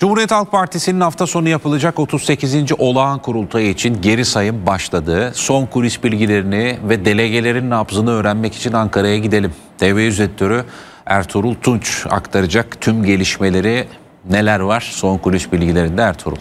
Cumhuriyet Halk Partisi'nin hafta sonu yapılacak 38. olağan kurultayı için geri sayım başladı. Son kulis bilgilerini ve delegelerin nabzını öğrenmek için Ankara'ya gidelim. TV Üzetörü Ertuğrul Tunç aktaracak tüm gelişmeleri neler var son kulis bilgilerinde Ertuğrul.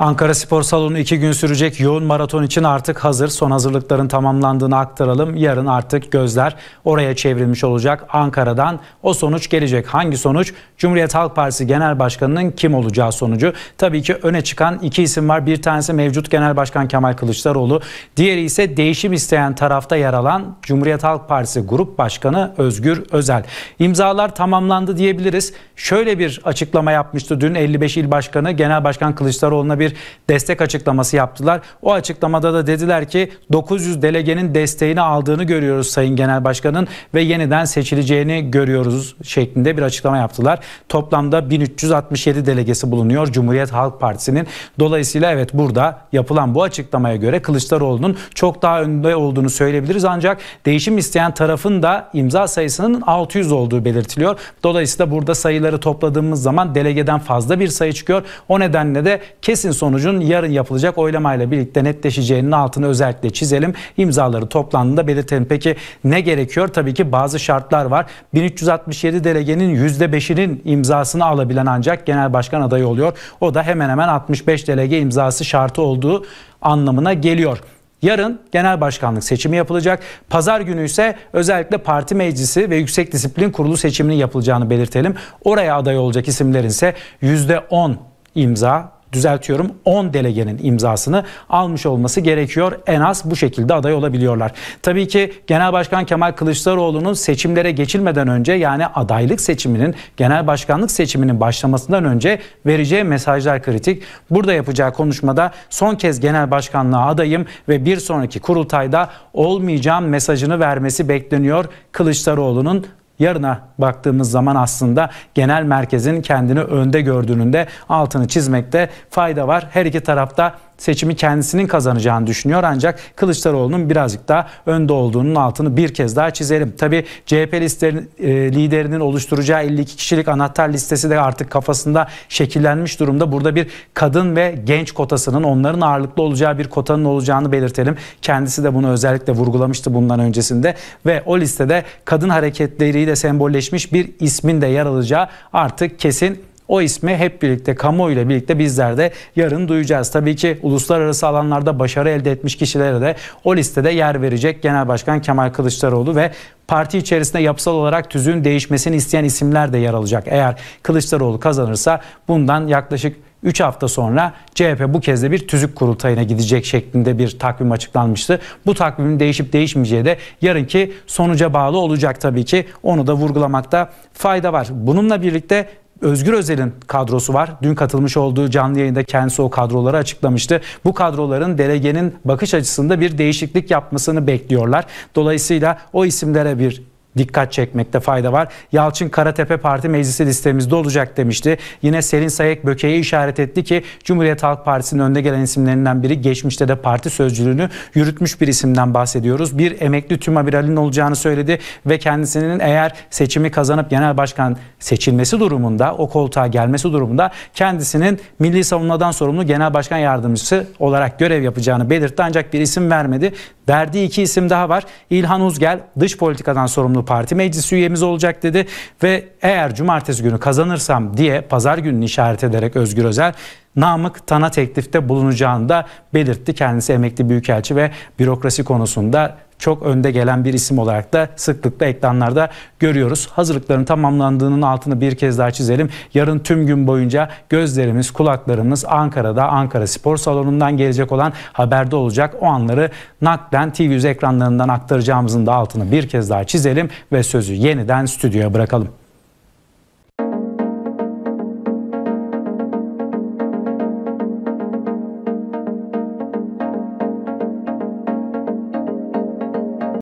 Ankara Spor Salonu iki gün sürecek yoğun maraton için artık hazır. Son hazırlıkların tamamlandığını aktaralım. Yarın artık gözler oraya çevrilmiş olacak. Ankara'dan o sonuç gelecek. Hangi sonuç? Cumhuriyet Halk Partisi Genel Başkanı'nın kim olacağı sonucu. Tabii ki öne çıkan iki isim var. Bir tanesi mevcut Genel Başkan Kemal Kılıçdaroğlu. Diğeri ise değişim isteyen tarafta yer alan Cumhuriyet Halk Partisi Grup Başkanı Özgür Özel. İmzalar tamamlandı diyebiliriz. Şöyle bir açıklama yapmıştı dün 55 il başkanı Genel Başkan Kılıçdaroğlu'na bir bir destek açıklaması yaptılar. O açıklamada da dediler ki 900 delegenin desteğini aldığını görüyoruz Sayın Genel Başkan'ın ve yeniden seçileceğini görüyoruz şeklinde bir açıklama yaptılar. Toplamda 1367 delegesi bulunuyor Cumhuriyet Halk Partisi'nin. Dolayısıyla evet burada yapılan bu açıklamaya göre Kılıçdaroğlu'nun çok daha önde olduğunu söyleyebiliriz ancak değişim isteyen tarafın da imza sayısının 600 olduğu belirtiliyor. Dolayısıyla burada sayıları topladığımız zaman delegeden fazla bir sayı çıkıyor. O nedenle de kesin sonucun yarın yapılacak oylamayla birlikte netleşeceğinin altını özellikle çizelim. İmzaları toplandığında belirtelim. Peki ne gerekiyor? Tabii ki bazı şartlar var. 1367 delegenin %5'inin imzasını alabilen ancak genel başkan adayı oluyor. O da hemen hemen 65 delege imzası şartı olduğu anlamına geliyor. Yarın genel başkanlık seçimi yapılacak. Pazar günü ise özellikle parti meclisi ve yüksek disiplin kurulu seçiminin yapılacağını belirtelim. Oraya aday olacak isimlerin ise %10 imza düzeltiyorum 10 delegenin imzasını almış olması gerekiyor. En az bu şekilde aday olabiliyorlar. Tabii ki Genel Başkan Kemal Kılıçdaroğlu'nun seçimlere geçilmeden önce yani adaylık seçiminin, genel başkanlık seçiminin başlamasından önce vereceği mesajlar kritik. Burada yapacağı konuşmada son kez genel başkanlığa adayım ve bir sonraki kurultayda olmayacağım mesajını vermesi bekleniyor Kılıçdaroğlu'nun Yarına baktığımız zaman aslında genel merkezin kendini önde gördüğünün de altını çizmekte fayda var. Her iki tarafta seçimi kendisinin kazanacağını düşünüyor ancak Kılıçdaroğlu'nun birazcık daha önde olduğunun altını bir kez daha çizelim. Tabi CHP listerin, e, liderinin oluşturacağı 52 kişilik anahtar listesi de artık kafasında şekillenmiş durumda. Burada bir kadın ve genç kotasının onların ağırlıklı olacağı bir kotanın olacağını belirtelim. Kendisi de bunu özellikle vurgulamıştı bundan öncesinde ve o listede kadın hareketleriyle sembolleşmiş bir ismin de yer alacağı artık kesin o ismi hep birlikte kamuoyuyla birlikte bizler de yarın duyacağız. Tabii ki uluslararası alanlarda başarı elde etmiş kişilere de o listede yer verecek Genel Başkan Kemal Kılıçdaroğlu ve parti içerisinde yapısal olarak tüzüğün değişmesini isteyen isimler de yer alacak. Eğer Kılıçdaroğlu kazanırsa bundan yaklaşık 3 hafta sonra CHP bu kez de bir tüzük kurultayına gidecek şeklinde bir takvim açıklanmıştı. Bu takvimin değişip değişmeyeceği de yarınki sonuca bağlı olacak tabii ki. Onu da vurgulamakta fayda var. Bununla birlikte Özgür Özel'in kadrosu var. Dün katılmış olduğu canlı yayında kendisi o kadroları açıklamıştı. Bu kadroların delegenin bakış açısında bir değişiklik yapmasını bekliyorlar. Dolayısıyla o isimlere bir dikkat çekmekte fayda var. Yalçın Karatepe Parti meclisi listemizde olacak demişti. Yine Selin Sayek Böke'ye işaret etti ki Cumhuriyet Halk Partisi'nin önde gelen isimlerinden biri geçmişte de parti sözcülüğünü yürütmüş bir isimden bahsediyoruz. Bir emekli tümamiralin olacağını söyledi ve kendisinin eğer seçimi kazanıp genel başkan seçilmesi durumunda o koltuğa gelmesi durumunda kendisinin Milli Savunma'dan sorumlu genel başkan yardımcısı olarak görev yapacağını belirtti ancak bir isim vermedi. Verdiği iki isim daha var. İlhan Uzgel dış politikadan sorumlu parti meclisi üyemiz olacak dedi ve eğer cumartesi günü kazanırsam diye pazar gününü işaret ederek Özgür Özel Namık Tan'a teklifte bulunacağını da belirtti. Kendisi emekli büyükelçi ve bürokrasi konusunda çok önde gelen bir isim olarak da sıklıkla ekranlarda görüyoruz. Hazırlıkların tamamlandığının altını bir kez daha çizelim. Yarın tüm gün boyunca gözlerimiz, kulaklarımız Ankara'da Ankara Spor Salonu'ndan gelecek olan haberde olacak. O anları naklen tv ekranlarından aktaracağımızın da altını bir kez daha çizelim ve sözü yeniden stüdyoya bırakalım.